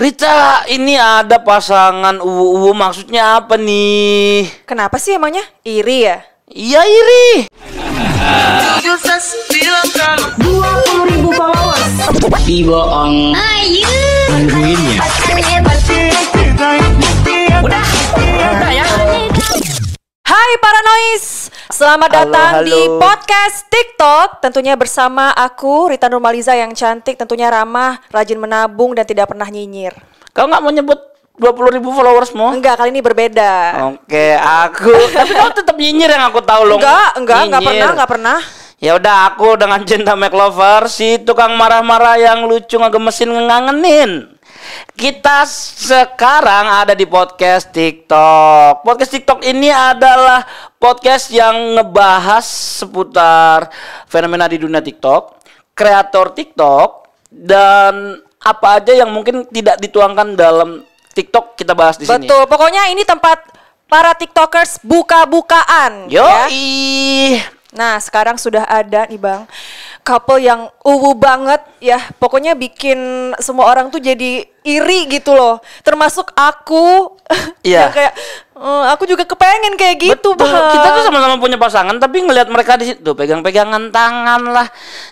Rica, ini ada pasangan uwu-uwu maksudnya apa nih? Kenapa sih emangnya? Iri ya? Iya iri. Hai para noise, selamat datang halo. di podcast TikTok Tentunya bersama aku Rita Normaliza yang cantik, tentunya ramah, rajin menabung dan tidak pernah nyinyir Kau nggak mau nyebut 20 ribu followersmu? Enggak, kali ini berbeda Oke, aku, tapi kau tetap nyinyir yang aku tahu loh Enggak, enggak, enggak pernah, enggak pernah Ya udah aku dengan cinta McLover si tukang marah-marah yang lucu ngegemesin ngangenin kita sekarang ada di podcast TikTok. Podcast TikTok ini adalah podcast yang ngebahas seputar fenomena di dunia TikTok, kreator TikTok, dan apa aja yang mungkin tidak dituangkan dalam TikTok kita bahas di Betul. sini. Betul. Pokoknya ini tempat para TikTokers buka-bukaan. Yo, ya? Nah, sekarang sudah ada nih Bang, couple yang uwu banget ya. Pokoknya bikin semua orang tuh jadi iri gitu loh. Termasuk aku. Iya. Yeah. kayak uh, aku juga kepengen kayak gitu, Betul. Bang. Kita tuh sama-sama punya pasangan tapi ngelihat mereka di situ pegang-pegangan tangan lah,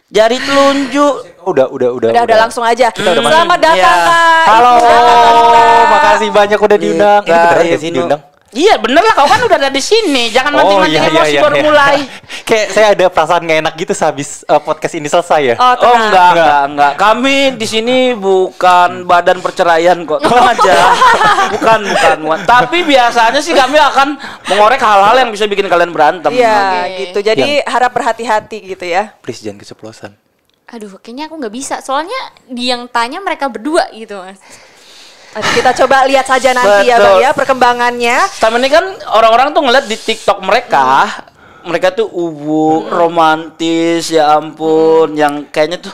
jari telunjuk. Udah, udah, udah. Udah, udah, udah langsung aja. Kita iya. Selamat datang, yeah. Kak. Halo. Halo. Makasih banyak udah diundang. Ini beneran nah, iya, sih diundang? Iya bener lah kau kan udah ada di sini jangan oh, mati-mati iya, iya, emosi iya, baru iya. mulai. Kayak saya ada perasaan gak enak gitu sehabis uh, podcast ini selesai ya. Oh, oh enggak, enggak enggak kami di sini bukan badan perceraian kok tenang aja bukan bukan tapi biasanya sih kami akan mengorek hal-hal yang bisa bikin kalian berantem. Iya okay. gitu jadi yang... harap berhati-hati gitu ya. Please jangan keceplosan. Aduh kayaknya aku nggak bisa soalnya di yang tanya mereka berdua gitu mas kita coba lihat saja nanti ya, Betul. ya Bang ya perkembangannya. Tapi ini kan orang-orang tuh ngeliat di TikTok mereka, hmm. mereka tuh ubu, hmm. romantis, ya ampun, hmm. yang kayaknya tuh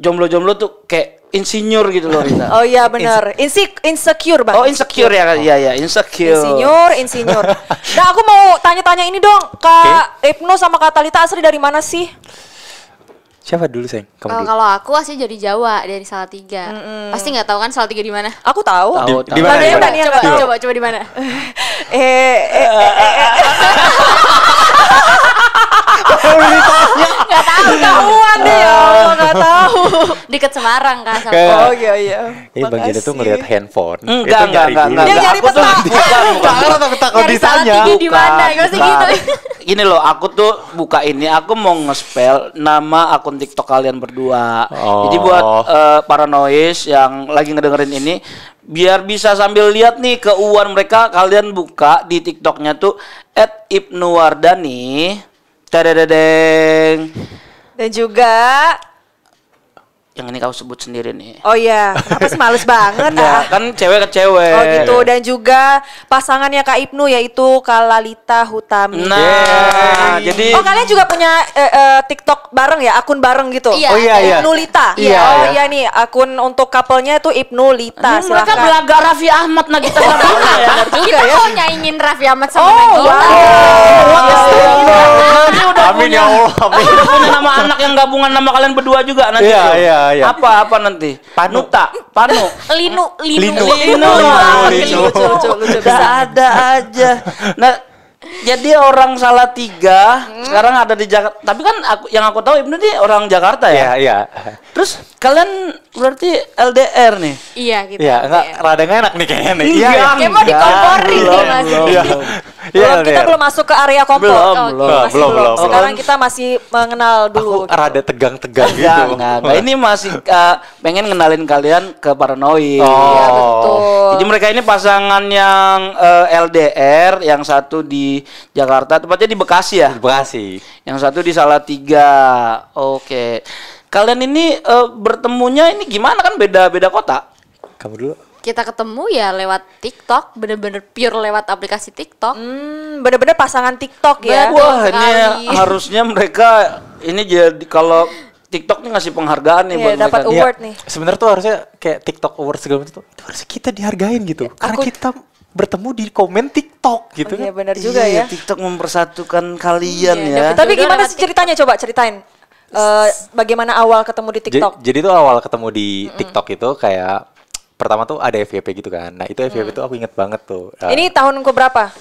jomblo-jomblo tuh kayak insinyur gitu loh Rita. Oh iya benar. Inse insecure banget. Oh insecure, ya, insecure. ya kan. Iya ya, insecure. Insinyur, insinyur. nah, aku mau tanya-tanya ini dong Kak okay. Ibnu sama Kak Talita asli dari mana sih? Siapa dulu sayang? Kamu oh, Kalau aku asli jadi Jawa dari Salatiga. Mm -hmm. Pasti nggak tahu kan Salatiga di mana? Aku tahu. Tahu. Di mana? Coba coba coba di mana? eh. eh, eh, eh tahu ditanya. Enggak tahu tahuan deh ya nggak tahu. Dekat Semarang kan sama. Oh iya iya. Ini Bang Jeda tuh ngelihat handphone. Enggak, itu nggak enggak, enggak. Dia nyari peta. Bukan, bukan, takut ditanya. di mana? gitu. Ini loh, aku tuh buka ini, aku mau ngespel nama akun TikTok kalian berdua. Oh. Jadi buat uh, para noise yang lagi ngedengerin ini, biar bisa sambil lihat nih keuangan mereka kalian buka di tiktoknya tuh at Ibnu Wardani Dadadadeng. Dan juga yang ini kau sebut sendiri nih. Oh iya, kenapa sih males banget ya, ah. kan cewek ke cewek. Oh gitu dan juga pasangannya Kak Ibnu yaitu Kalalita Hutami. Nah, yeah. jadi Oh kalian juga punya eh, eh, TikTok bareng ya, akun bareng gitu. Iya, oh iya iya. Ibnu Lita. Iya, oh iya. iya nih, akun untuk couple-nya itu Ibnu Lita. Ini iya, mereka belaga Raffi Ahmad nah kita sama ya. Kita ya. mau nyaingin Raffi Ahmad sama oh, Nagita. Wow. Oh iya, Wow. Iya, amin ya Allah, amin. Ya punya nama anak yang gabungan nama kalian berdua juga nanti. Iya, iya ya. Apa apa nanti? Panu tak? Panu. Linu. Linu. Linu. Linu. Linu. Linu. ada aja. Nah, jadi orang salah tiga hmm. sekarang ada di Jakarta. Tapi kan aku, yang aku tahu Ibnu dia orang Jakarta ya. Iya, iya. Terus kalian berarti LDR nih. Iya gitu. Iya, enggak rada gak enak nih kayaknya nih. Iya. iya. Kayak mau iya. dikomporin nih Mas. Iya. Iya, kita iya. belum masuk ke area kompor. Belum, oh, belum, belum, belum, belum. Sekarang kita masih mengenal dulu. Aku gitu. rada tegang-tegang gitu. Enggak, enggak, Ini masih uh, pengen kenalin kalian ke paranoid. Oh. Iya, betul. Jadi mereka ini pasangan yang uh, eh, LDR, yang satu di Jakarta, tepatnya di Bekasi ya? Di Bekasi. Yang satu di Salatiga. Oke. Okay kalian ini uh, bertemunya ini gimana kan beda beda kota? Kamu dulu. Kita ketemu ya lewat TikTok, bener-bener pure lewat aplikasi TikTok. Hmm, bener-bener pasangan TikTok ya. Wah, ini harusnya mereka ini jadi kalau TikTok nih ngasih penghargaan nih yeah, buat dapat mereka. Iya. award nih. Sebenarnya tuh harusnya kayak TikTok award segala macam tuh itu harusnya kita dihargain gitu. Ya, Karena aku... kita bertemu di komen TikTok gitu oh, Iya kan. benar juga iya, ya. TikTok mempersatukan kalian iya, ya. Tapi gimana sih ceritanya coba ceritain Uh, bagaimana awal ketemu di TikTok? Jadi, jadi itu awal ketemu di mm TikTok itu kayak pertama tuh ada FYP gitu kan. Nah, itu FYP itu tuh mm. aku inget banget tuh. Uh, ini tahun ke berapa?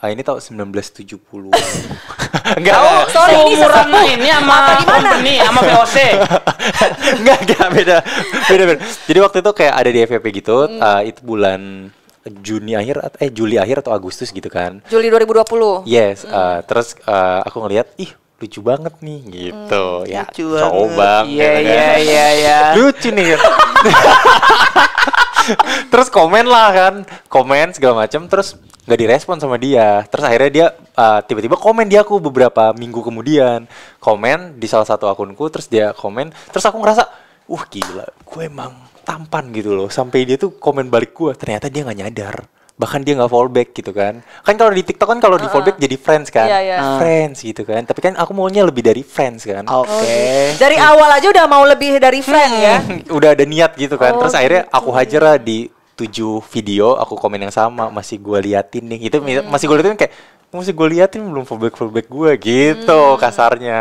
Uh, ini tahun 1970. enggak. Oh, sorry ini umuran ini sama gimana? Ini sama VOC. enggak, enggak beda. Beda beda. Jadi waktu itu kayak ada di FYP gitu, mm. uh, itu bulan Juni akhir eh Juli akhir atau Agustus gitu kan. Juli 2020. Yes, mm. uh, terus uh, aku ngelihat ih lucu banget nih gitu hmm, ya lucu coba iya, gitu iya, kan. iya iya iya ya. lucu nih terus komen lah kan komen segala macam terus nggak direspon sama dia terus akhirnya dia tiba eh, tiba-tiba komen dia aku beberapa minggu kemudian komen di salah satu akunku terus dia komen terus aku ngerasa uh, gila gue emang tampan gitu loh sampai dia tuh komen balik gue ternyata dia nggak nyadar bahkan dia nggak fallback gitu kan kan kalau di TikTok kan kalau di ah, ah. fallback uh, jadi friends kan iya, iya. Uh. friends gitu kan tapi kan aku maunya lebih dari friends kan oke okay. Oh, iya. hmm. dari awal aja udah mau lebih dari friends ya udah ada niat gitu kan oh, terus akhirnya gitu. aku hajar lah di tujuh video aku komen yang sama masih gue liatin nih itu hmm. masih gue liatin kayak masih gue liatin belum fullback fullback gue gitu hmm. kasarnya.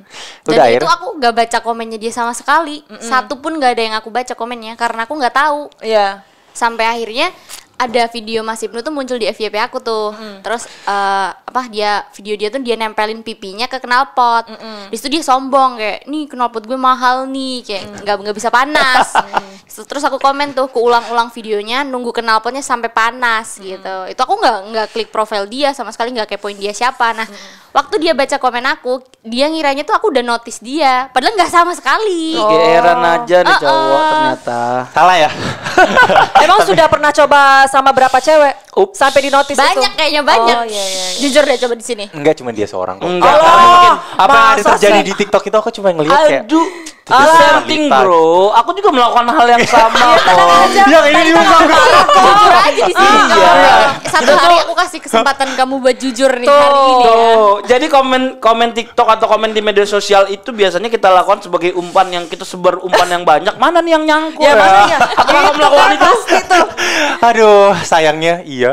Hmm. Udah Dan itu aku nggak baca komennya dia sama sekali, mm -mm. satu pun nggak ada yang aku baca komennya karena aku nggak tahu. ya Yeah. Sampai akhirnya ada video Mas Ibnu tuh muncul di FYP aku tuh. Mm. Terus uh, apa dia video dia tuh dia nempelin pipinya ke knalpot. Mm -mm. Di situ dia sombong kayak, "Nih knalpot gue mahal nih." Kayak hmm. nggak mm. nggak bisa panas. mm. Terus aku komen tuh, kuulang-ulang ulang videonya nunggu knalpotnya sampai panas mm. gitu. Itu aku nggak nggak klik profil dia sama sekali nggak kepoin dia siapa. Nah, mm. waktu dia baca komen aku, dia ngiranya tuh aku udah notice dia, padahal nggak sama sekali. Oh. Geran aja nih uh -uh. cowok ternyata. Salah ya? Emang sudah pernah coba sama berapa cewek? Ups. Sampai di notis banyak itu. kayaknya banyak. Oh, iya, iya, iya, Jujur deh coba di sini. Enggak cuma dia seorang kok. Enggak. Oh, mungkin apa yang oh, terjadi sih? di TikTok itu aku cuma ngelihat kayak Aduh. Alah, penting bro. Aku juga melakukan hal yang sama iya, kok. ini diungkap Jujur aja di sini. Ah, iya, iya. Satu hari aku kasih kesempatan kamu buat jujur nih hari ini. Ya. Tuh. Jadi komen komen TikTok atau komen di media sosial itu biasanya kita lakukan sebagai umpan yang kita sebar umpan yang banyak. Mana nih yang nyangkut? Ya, mana ya? Aku melakukan itu. Aduh, sayangnya iya dia. Ya.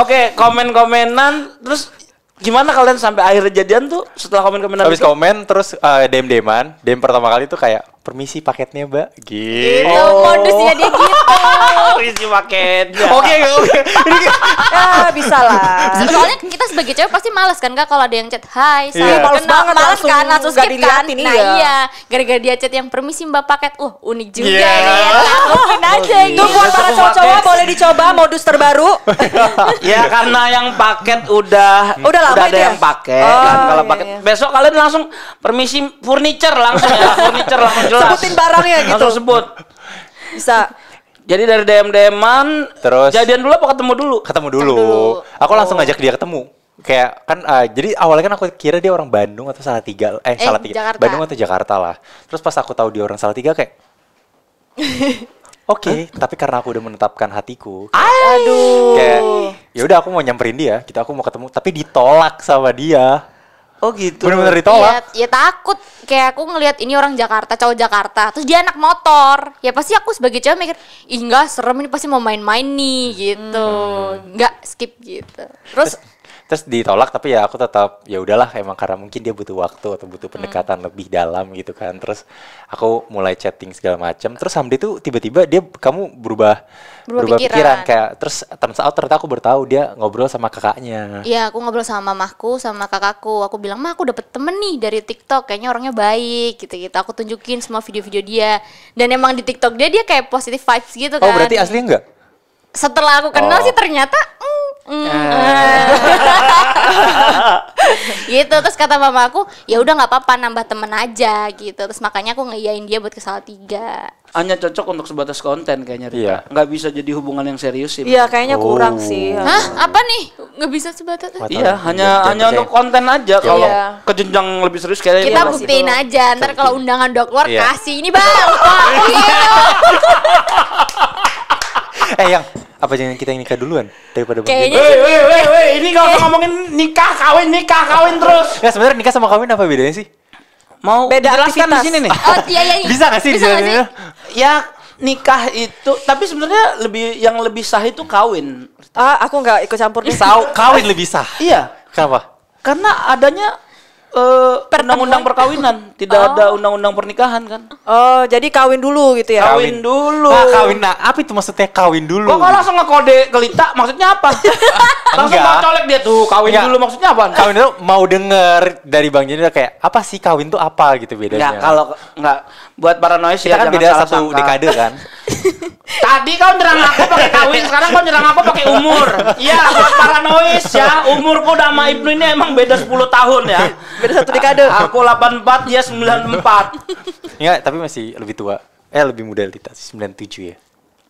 Oke, komen-komenan terus gimana kalian sampai akhir jadian tuh setelah komen-komenan? Habis komen terus uh, eh, DM-deman. dem pertama kali tuh kayak permisi paketnya mbak gitu, gitu. Iya, oh. modusnya dia gitu permisi paketnya oke oke ya bisa lah soalnya kita sebagai cewek pasti malas kan kak kalau ada yang chat hai iya. saya yeah. kenal banget malas kan langsung skip kan nah iya, iya. gara-gara dia chat yang permisi mbak paket uh, unik juga yeah. nih lakuin ya kan? oh, aja iya. gitu buat para cowok-cowok boleh dicoba modus terbaru ya karena yang paket udah udah, udah ada ya? yang paket kan. oh, kan kalau paket besok kalian langsung permisi furniture langsung ya furniture langsung jelas. Sebutin barangnya gitu. Langsung sebut. Bisa. Jadi dari DM dm terus jadian dulu apa ketemu dulu? Ketemu dulu. Ketemu Aku oh. langsung ngajak dia ketemu. Kayak kan uh, jadi awalnya kan aku kira dia orang Bandung atau salah tiga eh, eh tiga Jakarta. Bandung atau Jakarta lah. Terus pas aku tahu dia orang salah tiga kayak Oke, okay, tapi karena aku udah menetapkan hatiku, kayak, aduh, kayak ya udah aku mau nyamperin dia, kita aku mau ketemu, tapi ditolak sama dia. Oh gitu. Bener-bener ditolak. Ya, ya takut kayak aku ngelihat ini orang Jakarta, cowok Jakarta, terus dia anak motor. Ya pasti aku sebagai cewek mikir, "Ih, enggak serem ini pasti mau main-main nih." gitu. Hmm. skip gitu. Terus terus ditolak tapi ya aku tetap ya udahlah emang karena mungkin dia butuh waktu atau butuh hmm. pendekatan hmm. lebih dalam gitu kan terus aku mulai chatting segala macam terus Hamdi itu tiba-tiba dia kamu berubah berubah, berubah pikiran. pikiran kayak terus turns out oh, ternyata aku bertahu dia ngobrol sama kakaknya iya aku ngobrol sama mamaku sama kakakku aku bilang mah aku dapet temen nih dari TikTok kayaknya orangnya baik gitu-gitu aku tunjukin semua video-video dia dan emang di TikTok dia dia kayak positive vibes gitu oh, kan oh berarti asli enggak setelah aku kenal oh. sih ternyata mm, mm, eh. gitu terus kata mama aku ya udah nggak apa-apa nambah temen aja gitu terus makanya aku ngeyain dia buat kesal tiga hanya cocok untuk sebatas konten kayaknya Rita. Iya. Nggak bisa jadi hubungan yang serius sih. Iya, kayaknya oh. kurang sih. Hah? Apa nih? Nggak bisa sebatas? Mata iya, iya, hanya hanya untuk konten aja. Iya. Kalau iya. ke jenjang lebih serius kayaknya kita iya. buktiin aja. Ntar kalau undangan dok luar iya. kasih ini bang. eh yang apa jangan kita yang nikah duluan daripada Kayaknya Woi woi woi woi ini kalau ngomongin nikah kawin nikah kawin terus. ya sebenarnya nikah sama kawin apa bedanya sih? Mau beda aktivitas di sini nih. Oh iya iya. iya. Bisa enggak sih sih? Ya nikah itu tapi sebenarnya lebih yang lebih sah itu kawin. Ah, aku nggak ikut campur nih. kawin lebih sah. Iya. Kenapa? Karena adanya uh, undang-undang perkawinan, tidak oh. ada undang-undang pernikahan kan? Oh, jadi kawin dulu gitu ya. Kawin, dulu. Nah, kawin nah, apa itu maksudnya kawin dulu? Kok langsung ngekode kelita maksudnya apa? langsung mau colek dia tuh, kawin Enggak. dulu maksudnya apa? Kawin dulu mau denger dari Bang jadi kayak apa sih kawin tuh apa gitu bedanya. Ya, kalau nggak buat paranoid kita ya, kan beda satu dekade kan. Tadi kau nyerang aku pakai kawin, sekarang kau nyerang aku pakai umur. Iya, paranoid ya. Umurku udah sama Ibnu ini emang beda 10 tahun ya. Beda satu dekade. Aku 84, dia 94. Iya, tapi masih lebih tua. Eh, lebih muda Lita, 97 ya.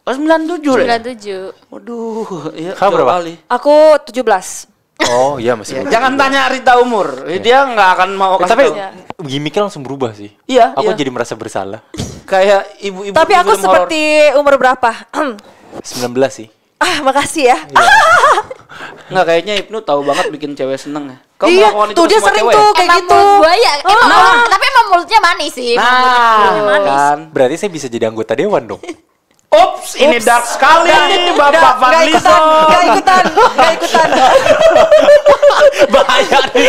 Oh, 97, 97. ya? Waduh, iya. Kamu berapa? Aku 17. Oh iya masih. Ya, jangan tanya Rita umur, iya. dia nggak akan mau. Ya, tapi ya. gimmicknya langsung berubah sih. Iya. Aku iya. jadi merasa bersalah. Kayak ibu-ibu. Tapi ibu aku seperti umur berapa? 19 sih. Ah makasih ya. ya. Ah. Nggak kayaknya Ibnu tahu banget bikin cewek seneng ya. Kau iya, itu tuh dia sering cewek? tuh kayak gitu. buaya. oh, oh. tapi emang mulutnya manis sih. Nah, manis. Kan. Berarti saya bisa jadi anggota dewan dong. Ups, ini dark sekali Bapak Fadlison. Gak ikutan, gak ikutan, gak ikutan. Bahaya nih.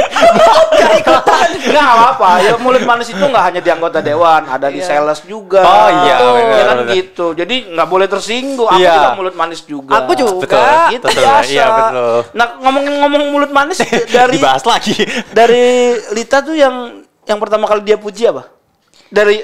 Gak ikutan. Gak apa-apa, ya mulut manis itu gak hanya di anggota Dewan, ada di iya. sales juga. Oh iya. Ya kan gitu, jadi gak boleh tersinggung. Aku iya. juga mulut manis juga. Aku juga. Betul, gitu, betul. Iya, betul. Nah, ngomong ngomong mulut manis dari... Dibahas lagi. Dari Lita tuh yang yang pertama kali dia puji apa? Dari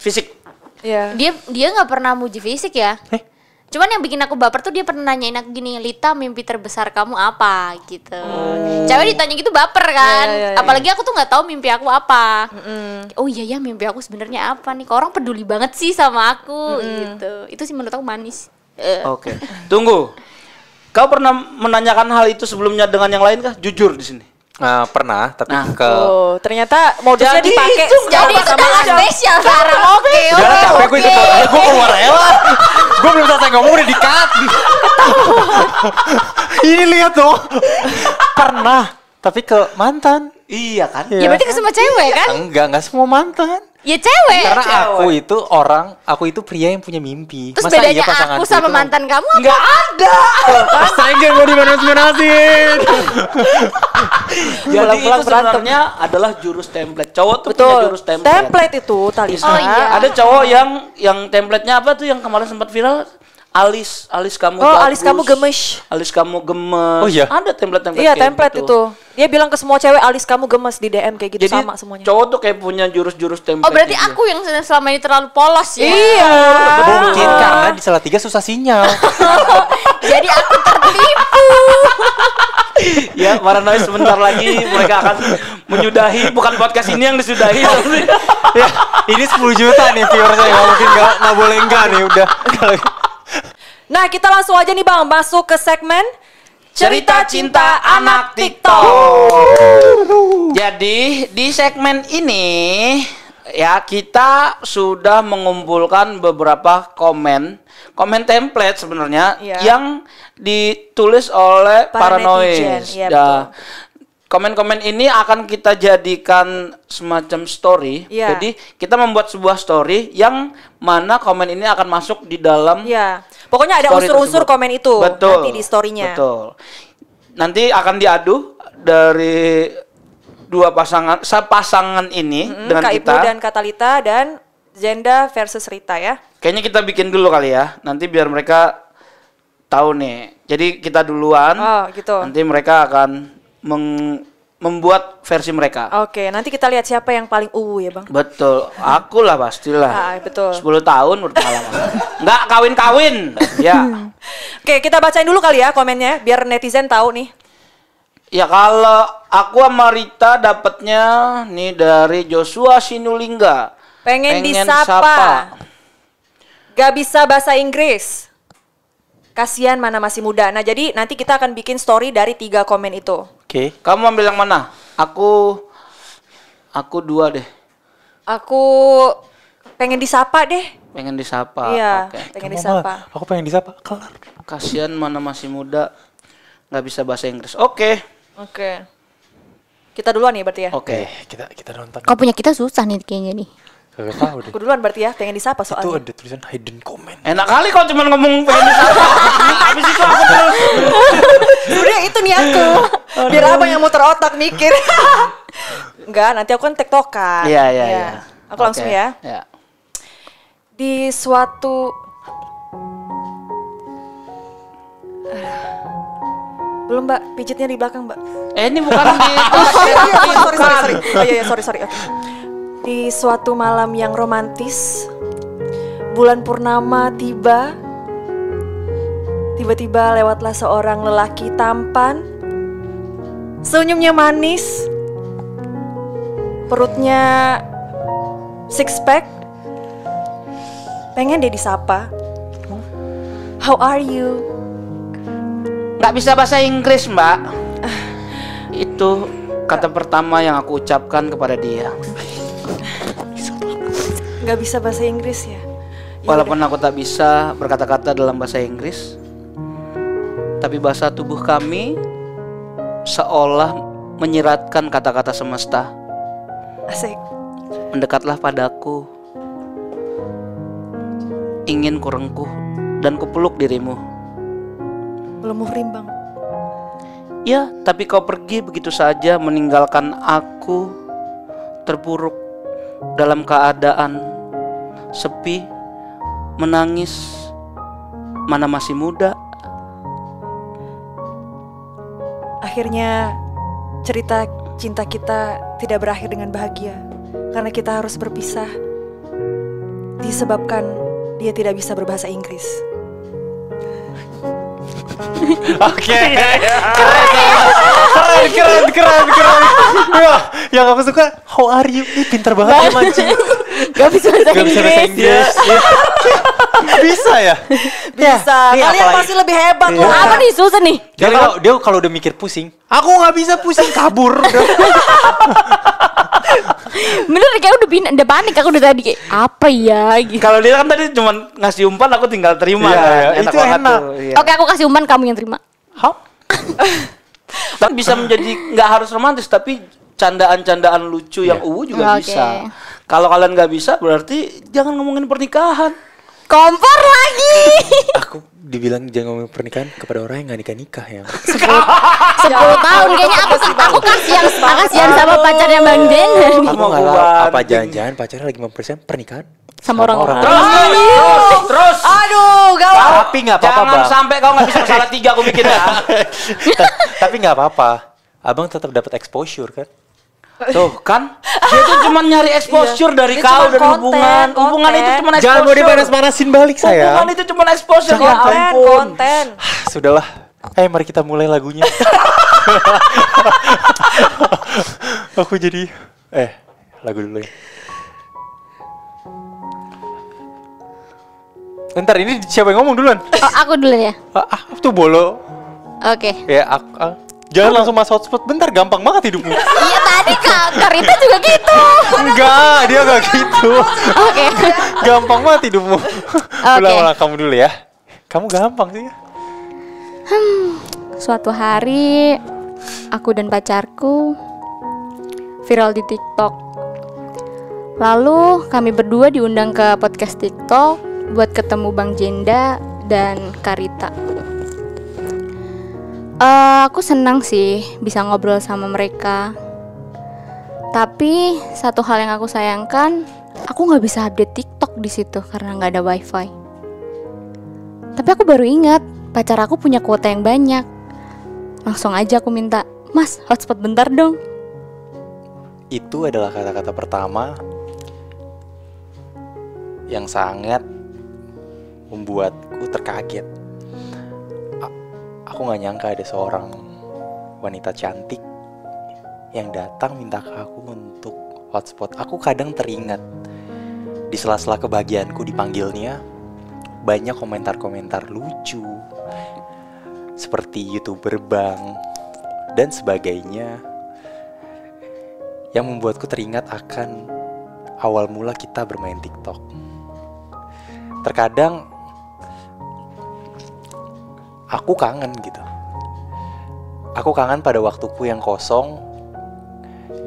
fisik? yeah. dia dia nggak pernah muji fisik ya eh? Cuman yang bikin aku baper tuh dia pernah nanyain aku gini, Lita mimpi terbesar kamu apa gitu. Oh. Cewek ditanya gitu baper iya, kan. Yeah, yeah, yeah, Apalagi iya. aku tuh nggak tahu mimpi aku apa. Mm -hmm. Oh iya ya mimpi aku sebenarnya apa nih? Kok orang peduli banget sih sama aku mm -hmm. gitu. Itu sih menurut aku manis. Eh. Oke. Okay. Tunggu. Kau pernah menanyakan hal itu sebelumnya dengan yang lain kah? Jujur di sini. Uh, pernah tapi nah. ke oh, ternyata modusnya dipakai jadi itu sama spesial sekarang oke oke capek gue itu gue keluar aja gue belum selesai ngomong udah dikat ini lihat tuh pernah tapi ke mantan iya kan ya, ya berarti kan? ke semua cewek kan enggak enggak semua mantan Ya cewek. Karena cewek. aku itu orang, aku itu pria yang punya mimpi. Terus Masa iya bedanya iya aku sama itu... mantan kamu apa? Gak ada. Sayang mau dimanas-manasin. Ya, Jadi itu sebenarnya adalah jurus template. Cowok tuh Betul. punya jurus template. Template itu tadi. Oh, nah, iya. Ada cowok yang yang template-nya apa tuh yang kemarin sempat viral? Alis, alis kamu oh, bagus. alis kamu gemes. Alis kamu gemes. Oh iya. Ada template-template. Iya, template gitu. itu. itu dia bilang ke semua cewek alis kamu gemes di DM kayak gitu Jadi, sama semuanya. Cowok tuh kayak punya jurus-jurus template. Oh berarti gitu ya? aku yang selama ini terlalu polos ya? Iya. Mungkin oh. karena di salah tiga susah sinyal. Jadi aku tertipu. ya Maranoy sebentar lagi mereka akan menyudahi bukan podcast ini yang disudahi ya, ini 10 juta nih viewersnya saya nggak mungkin nggak nggak boleh enggak nih udah nah kita langsung aja nih bang masuk ke segmen Cerita Cinta Anak TikTok. Jadi di segmen ini ya kita sudah mengumpulkan beberapa komen, komen template sebenarnya ya. yang ditulis oleh paranoid. Iya, ya, komen-komen ini akan kita jadikan semacam story. Yeah. Jadi kita membuat sebuah story yang mana komen ini akan masuk di dalam. Yeah. Pokoknya ada unsur-unsur komen itu betul, nanti di storynya. Betul. Nanti akan diadu dari dua pasangan, sepasangan ini -hmm, dengan Kak kita. Ibu dan Katalita dan Zenda versus Rita ya. Kayaknya kita bikin dulu kali ya. Nanti biar mereka tahu nih. Jadi kita duluan. Oh, gitu. Nanti mereka akan meng membuat versi mereka. Oke, nanti kita lihat siapa yang paling uwu ya, Bang. Betul. Aku lah pastilah. Ah, betul. 10 tahun berpengalaman. Enggak kawin-kawin. ya. Oke, kita bacain dulu kali ya komennya biar netizen tahu nih. Ya kalau aku sama Rita dapatnya nih dari Joshua Sinulinga. Pengen, Pengen disapa. Sapa. Gak bisa bahasa Inggris. Kasihan mana masih muda. Nah, jadi nanti kita akan bikin story dari tiga komen itu. Oke. Okay. Kamu ambil yang mana? Aku aku dua deh. Aku pengen disapa deh. Pengen disapa. Iya, okay. pengen disapa. Malah, aku pengen disapa. Kelar. Kasihan mana masih muda nggak bisa bahasa Inggris. Oke. Okay. Oke. Okay. Kita duluan ya berarti ya. Oke, okay. Iya, kita kita nonton. Kau punya kita susah nih kayaknya nih. Gak tahu deh. Aku duluan berarti ya, pengen disapa soalnya. Itu ada tulisan hidden comment. Enak kali kau cuma ngomong pengen disapa. Habis itu aku terus. Sebenernya itu nih aku Biar abang yang muter otak mikir. Enggak, nanti aku kan tektokan. Iya, iya, iya. Ya. Aku langsung ya. Iya. Di suatu Belum mbak, pijitnya di belakang mbak. Eh ini bukan di... oh, iya, iya. sorry, sorry, sorry, Oh iya, iya. sorry, sorry. Oke. Di suatu malam yang romantis, bulan purnama tiba. Tiba-tiba lewatlah seorang lelaki tampan, senyumnya manis, perutnya six pack. Pengen dia disapa. How are you? Gak bisa bahasa Inggris, Mbak. Ah. Itu kata pertama yang aku ucapkan kepada dia nggak bisa bahasa Inggris ya? ya Walaupun aku tak bisa berkata-kata dalam bahasa Inggris, tapi bahasa tubuh kami seolah menyiratkan kata-kata semesta. Asik. Mendekatlah padaku. Ingin kurengkuh dan kupeluk dirimu. Belum rimbang. Ya, tapi kau pergi begitu saja meninggalkan aku terpuruk dalam keadaan sepi, menangis, mana masih muda. Akhirnya cerita cinta kita tidak berakhir dengan bahagia karena kita harus berpisah disebabkan dia tidak bisa berbahasa Inggris. Oke. Okay. keren keren keren keren yang aku suka how are you ini pinter banget ya mancing gak bisa bahasa inggris bisa bisa, bisa, bisa ya bisa ya. Iya, kalian pasti lebih hebat loh iya. apa nih susah nih dia kalau dia kalau udah mikir pusing aku nggak bisa pusing kabur Bener kayak udah pin udah panik aku udah tadi kayak apa ya gitu. Kalau dia kan tadi cuma ngasih umpan aku tinggal terima. Iya, kan? Iya. enak itu enak. Tuh, iya. Oke, aku kasih umpan kamu yang terima. Hah? kan bisa menjadi nggak harus romantis tapi candaan-candaan lucu yeah. yang iya. uwu juga okay. bisa. Kalau kalian nggak bisa berarti jangan ngomongin pernikahan. Kompor lagi. Aku dibilang jangan ngomongin pernikahan kepada orang yang nggak nikah nikah ya. Sepuluh, tahun kayaknya aku aku kasihan kasihan sama pacarnya bang Den. Aku nggak apa jangan-jangan pacarnya lagi mempersiapkan pernikahan? sama orang-orang. Terus, terus, terus. Aduh, gawat. Tapi nggak apa-apa, Jangan bang. sampai kau nggak bisa salah tiga, aku mikirnya ya. Tapi nggak apa-apa. Abang tetap dapat exposure kan? Tuh kan, dia tuh cuma nyari exposure iya. dari kau dan hubungan. Hubungan itu cuma exposure. Jangan mau dipanas-panasin balik saya. Hubungan itu cuma exposure. Konten, ya ampun. konten. Sudahlah. Eh, mari kita mulai lagunya. aku jadi eh lagu dulu ya. Ntar ini siapa yang ngomong duluan? Oh, aku duluan ya. Ah, ah tuh bolo. Oke. Okay. Ya, aku, ah. Jangan oh. langsung masuk hotspot, bentar gampang banget hidupmu. Iya tadi Kak Karita juga gitu. Enggak, dia enggak gitu. Oke. Okay. gampang banget hidupmu. Okay. kamu dulu ya. Kamu gampang sih. Hmm, suatu hari aku dan pacarku viral di TikTok. Lalu kami berdua diundang ke podcast TikTok buat ketemu Bang Jenda dan Karita. Uh, aku senang sih bisa ngobrol sama mereka. Tapi satu hal yang aku sayangkan, aku nggak bisa update TikTok di situ karena nggak ada WiFi. Tapi aku baru ingat pacar aku punya kuota yang banyak. Langsung aja aku minta, Mas hotspot bentar dong. Itu adalah kata-kata pertama yang sangat membuatku terkaget. A aku gak nyangka ada seorang wanita cantik yang datang minta ke aku untuk hotspot. Aku kadang teringat di sela-sela kebahagiaanku dipanggilnya banyak komentar-komentar lucu seperti youtuber bang dan sebagainya yang membuatku teringat akan awal mula kita bermain TikTok. Terkadang aku kangen gitu aku kangen pada waktuku yang kosong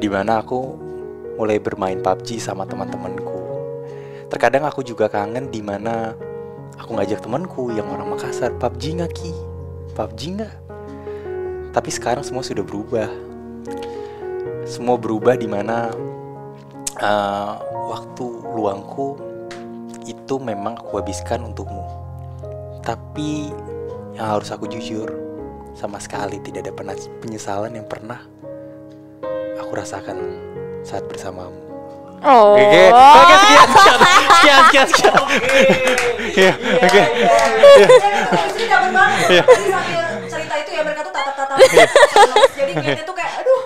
dimana aku mulai bermain PUBG sama teman-temanku terkadang aku juga kangen dimana aku ngajak temanku yang orang Makassar PUBG nggak ki PUBG nggak tapi sekarang semua sudah berubah semua berubah dimana uh, eh, waktu luangku itu memang aku habiskan untukmu tapi yang harus aku jujur sama sekali tidak ada pernah penyesalan yang pernah aku rasakan saat bersamamu. Oh. Oke. Okay. Oke, okay, sekian sekian sekian sekian. sekian. Iya. Oke. Iya. iya. iya. iya kan cerita itu ya mereka tuh tatap-tatap. Jadi kayaknya tuh kayak aduh.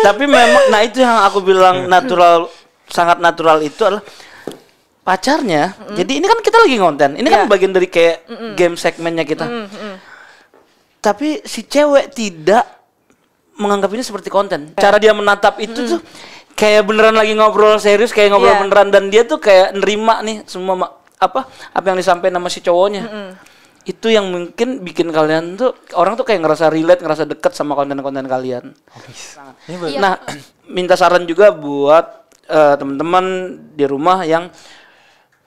Tapi memang nah itu yang aku bilang natural sangat natural itu adalah pacarnya. Mm-hmm. Jadi ini kan kita lagi ngonten, Ini yeah. kan iya. bagian dari kayak mm-hmm. game segmennya kita. Mm-hmm. Tapi si cewek tidak menganggap ini seperti konten. Iya. Cara dia menatap itu mm tuh kayak beneran lagi ngobrol serius, kayak ngobrol yeah. beneran dan dia tuh kayak nerima nih semua apa apa yang disampaikan sama si cowoknya. Mm-hmm. Itu yang mungkin bikin kalian tuh orang tuh kayak ngerasa relate, ngerasa deket sama konten-konten kalian. Oh, iya. nah, minta saran juga buat uh, teman-teman di rumah yang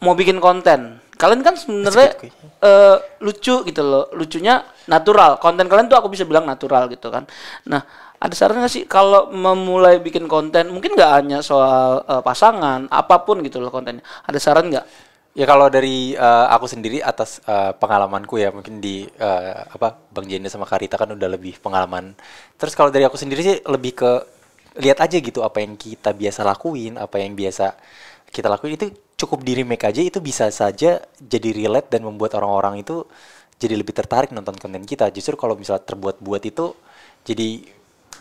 mau bikin konten kalian kan sebenarnya uh, lucu gitu loh lucunya natural konten kalian tuh aku bisa bilang natural gitu kan nah ada saran gak sih kalau memulai bikin konten mungkin nggak hanya soal uh, pasangan apapun gitu loh kontennya ada saran nggak Ya kalau dari uh, aku sendiri atas uh, pengalamanku ya mungkin di uh, apa Bang Jenny sama Karita kan udah lebih pengalaman. Terus kalau dari aku sendiri sih lebih ke lihat aja gitu apa yang kita biasa lakuin, apa yang biasa kita lakuin itu cukup di remake aja itu bisa saja jadi relate dan membuat orang-orang itu jadi lebih tertarik nonton konten kita justru kalau misalnya terbuat-buat itu jadi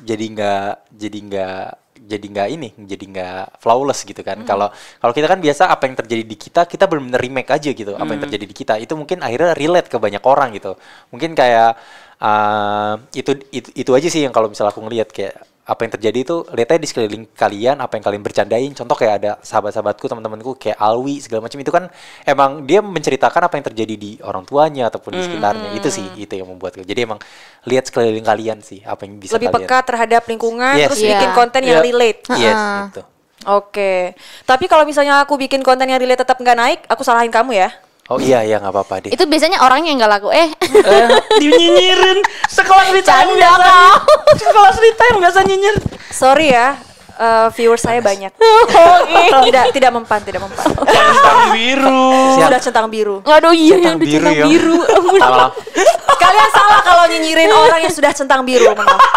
jadi nggak jadi nggak jadi nggak ini jadi nggak flawless gitu kan hmm. kalau mm. kalau kita kan biasa apa yang terjadi di kita kita benar-benar remake aja gitu mm. apa yang hmm. terjadi di kita itu mungkin akhirnya relate ke banyak orang gitu mungkin kayak uh, itu, itu itu aja sih yang kalau misalnya aku ngelihat kayak apa yang terjadi itu lihatnya di sekeliling kalian apa yang kalian bercandain contoh kayak ada sahabat-sahabatku teman-temanku kayak Alwi segala macam itu kan emang dia menceritakan apa yang terjadi di orang tuanya ataupun di sekitarnya itu sih itu yang membuat jadi emang lihat sekeliling kalian sih apa yang bisa lebih kalian. peka terhadap lingkungan yes, terus yeah. bikin konten yeah. yang relate yes uh Oke, okay. tapi kalau misalnya aku bikin konten yang relate tetap nggak naik, aku salahin kamu ya? Oh iya iya nggak apa-apa deh. Itu biasanya orang yang nggak laku eh. eh dinyinyirin sekelas cerita Canda yang biasa, sekelas cerita yang biasa nyinyir. Sorry ya, uh, viewers saya banyak. Oh iya. tidak tidak mempan tidak mempan. centang biru. Siap. Sudah centang biru. Aduh iya yang biru, centang biru. Ya. Kalian salah kalau nyinyirin orang yang sudah centang biru.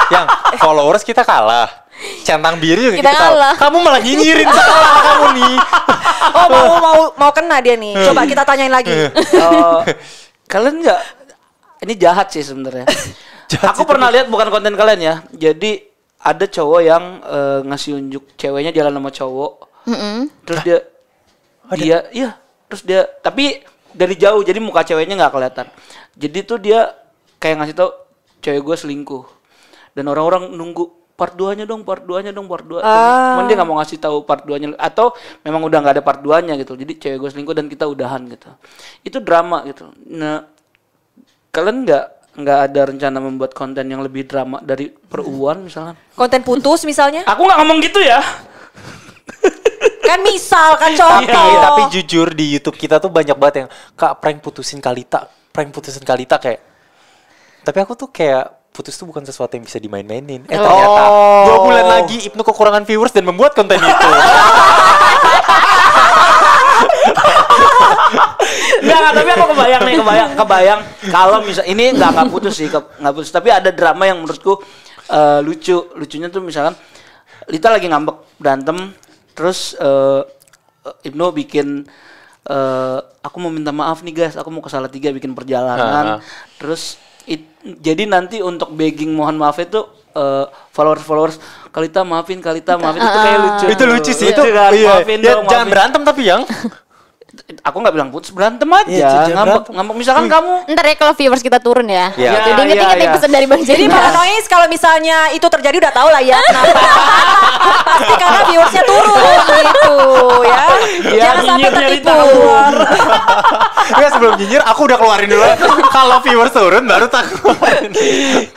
Yang followers kita kalah centang biru gitu. kita, kan kita Kamu malah nyinyirin salah kamu nih. Oh mau mau mau kena dia nih. Hmm. Coba kita tanyain lagi. uh, kalian nggak ini jahat sih sebenarnya. Aku pernah lihat bukan konten kalian ya. Jadi ada cowok yang uh, ngasih unjuk ceweknya jalan sama cowok. Mm-hmm. Terus dia ada. dia iya terus dia tapi dari jauh jadi muka ceweknya nggak kelihatan. Jadi tuh dia kayak ngasih tau cewek gue selingkuh dan orang-orang nunggu part 2-nya dong, part 2-nya dong, part 2. Ah. dia nggak mau ngasih tahu part 2-nya atau memang udah nggak ada part 2-nya gitu. Jadi cewek gue selingkuh dan kita udahan gitu. Itu drama gitu. Nah, kalian nggak nggak ada rencana membuat konten yang lebih drama dari peruan misalnya? Konten putus misalnya? Aku nggak ngomong gitu ya. kan misal kan iya, iya, contoh. Tapi, iya, tapi jujur di YouTube kita tuh banyak banget yang kak prank putusin Kalita, prank putusin Kalita kayak. Tapi aku tuh kayak putus tuh bukan sesuatu yang bisa dimain-mainin. Eh oh. ternyata dua bulan lagi Ibnu kekurangan viewers dan membuat konten itu. Enggak, tapi aku kebayang nih, kebayang, kebayang kalau misal ini enggak enggak putus sih, enggak putus, tapi ada drama yang menurutku uh, lucu. Lucunya tuh misalkan Lita lagi ngambek berantem, terus uh, eh, Ibnu bikin uh, aku mau minta maaf nih guys, aku mau ke salah tiga bikin perjalanan. Uh -huh. Terus It, jadi nanti untuk begging mohon maaf itu uh, eh, followers followers Kalita maafin Kalita maafin itu kayak ah. lucu. Itu lucu sih itu. Kan? iya. Maafin ya, dong, jangan berantem tapi yang aku nggak bilang putus berantem aja ya, ngambek ngambek misalkan hmm. kamu ntar ya kalau viewers kita turun ya, ya. ya jadi inget iya, inget ya, ya. pesan dari bang jadi nois kalau misalnya itu terjadi udah tau lah ya kenapa pasti karena viewersnya turun gitu ya, ya jangan sampai tertipu ya sebelum nyinyir aku udah keluarin dulu kalau viewers turun baru tak keluarin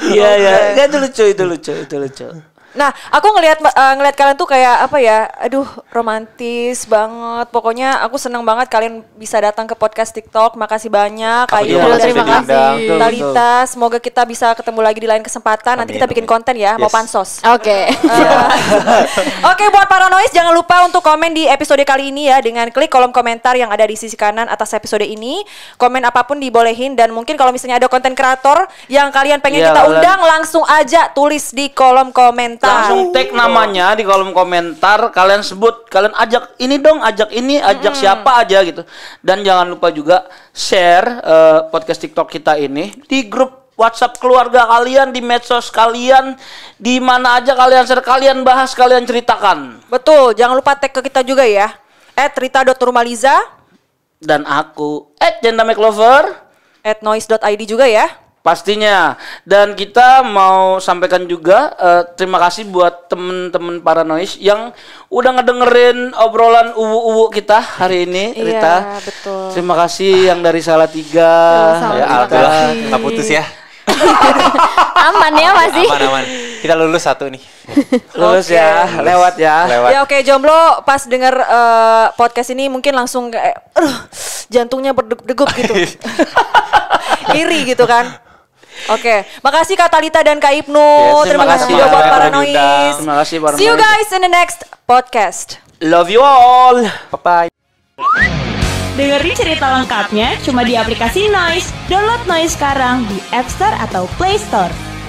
iya iya itu lucu itu lucu itu lucu Nah, aku ngelihat uh, ngelihat kalian tuh kayak apa ya? Aduh, romantis banget. Pokoknya aku senang banget kalian bisa datang ke podcast TikTok. Makasih banyak. Ayu, terima kasih. Talita, semoga kita bisa ketemu lagi di lain kesempatan. Amin, Nanti kita amin. bikin konten ya, yes. mau pansos. Oke. Okay. uh, eh, Oke, okay, buat noise jangan lupa untuk komen di episode kali ini ya dengan klik kolom komentar yang ada di sisi kanan atas episode ini. Komen apapun dibolehin dan mungkin kalau misalnya ada konten kreator yang kalian pengen yeah, kita undang langsung aja tulis di kolom komentar komentar. Langsung tag namanya di kolom komentar, kalian sebut, kalian ajak ini dong, ajak ini, ajak mm-hmm. siapa aja gitu. Dan jangan lupa juga share uh, podcast TikTok kita ini di grup WhatsApp keluarga kalian, di medsos kalian, di mana aja kalian share, kalian bahas, kalian ceritakan. Betul, jangan lupa tag ke kita juga ya. At rita maliza Dan aku, at Jenda Lover. At noise.id juga ya. Pastinya. Dan kita mau sampaikan juga uh, terima kasih buat temen-temen paranois yang udah ngedengerin obrolan uwu-uwu kita hari ini, iya, Rita. iya, betul. Terima kasih yang dari Salatiga. Ya, alhamdulillah kita putus ya. aman ya masih. Aman aman. Kita lulus satu nih. lulus okay. ya, lewat ya. Lewat. Ya oke okay, jomblo pas denger uh, podcast ini mungkin langsung kayak aduh jantungnya berdegup-degup gitu. Iri gitu kan. Oke, okay. makasih Kak Talita dan Kak Ibnu. Yes, terima, terima kasih buat para Paranoid. Terima kasih para See you guys in the next podcast. Love you all. Bye bye. Dengerin cerita lengkapnya cuma di aplikasi Noise. Download Noise sekarang di App Store atau Play Store.